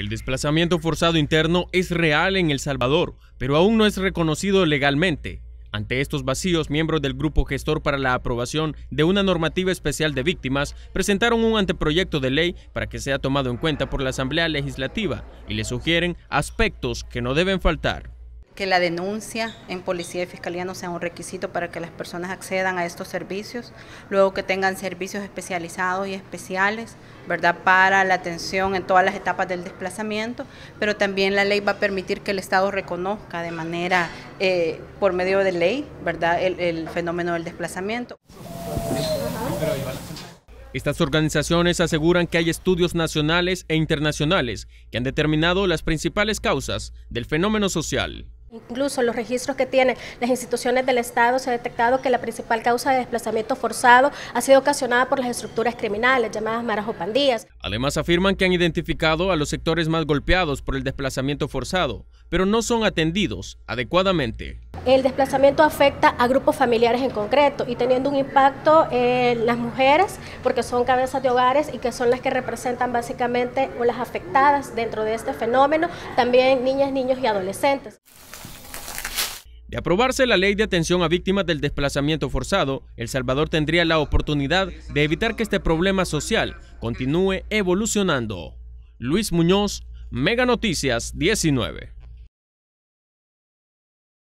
El desplazamiento forzado interno es real en El Salvador, pero aún no es reconocido legalmente. Ante estos vacíos, miembros del Grupo Gestor para la Aprobación de una Normativa Especial de Víctimas presentaron un anteproyecto de ley para que sea tomado en cuenta por la Asamblea Legislativa y le sugieren aspectos que no deben faltar que la denuncia en policía y fiscalía no sea un requisito para que las personas accedan a estos servicios, luego que tengan servicios especializados y especiales, ¿verdad? Para la atención en todas las etapas del desplazamiento, pero también la ley va a permitir que el Estado reconozca de manera, eh, por medio de ley, ¿verdad?, el fenómeno del desplazamiento. Estas organizaciones aseguran que hay estudios nacionales e internacionales que han determinado las principales causas del fenómeno social. Incluso los registros que tienen las instituciones del Estado se ha detectado que la principal causa de desplazamiento forzado ha sido ocasionada por las estructuras criminales llamadas maras o pandillas. Además afirman que han identificado a los sectores más golpeados por el desplazamiento forzado, pero no son atendidos adecuadamente. El desplazamiento afecta a grupos familiares en concreto y teniendo un impacto en las mujeres, porque son cabezas de hogares y que son las que representan básicamente o las afectadas dentro de este fenómeno, también niñas, niños y adolescentes. De aprobarse la ley de atención a víctimas del desplazamiento forzado, El Salvador tendría la oportunidad de evitar que este problema social continúe evolucionando. Luis Muñoz, Mega Noticias 19.